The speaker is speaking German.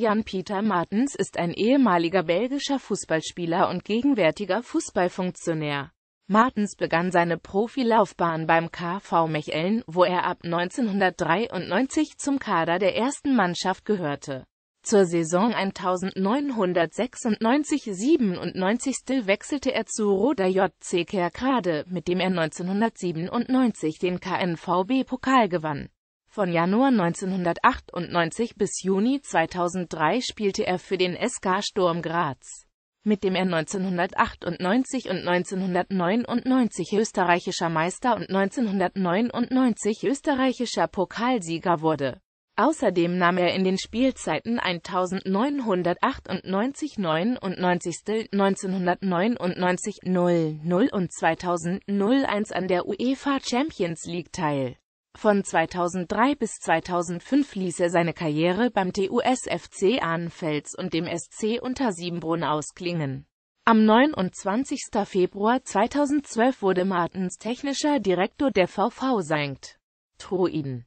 Jan-Peter Martens ist ein ehemaliger belgischer Fußballspieler und gegenwärtiger Fußballfunktionär. Martens begann seine Profilaufbahn beim KV Mechelen, wo er ab 1993 zum Kader der ersten Mannschaft gehörte. Zur Saison 1996-97 wechselte er zu Roda JC Kerkrade, mit dem er 1997 den KNVB-Pokal gewann. Von Januar 1998 bis Juni 2003 spielte er für den SK Sturm Graz, mit dem er 1998 und 1999 österreichischer Meister und 1999 österreichischer Pokalsieger wurde. Außerdem nahm er in den Spielzeiten 1998 99 1999 0 0 und 2000 01 an der UEFA Champions League teil. Von 2003 bis 2005 ließ er seine Karriere beim TUSFC Ahnenfels und dem SC unter Siebenbrunn ausklingen. Am 29. Februar 2012 wurde Martens technischer Direktor der VV St. Truiden.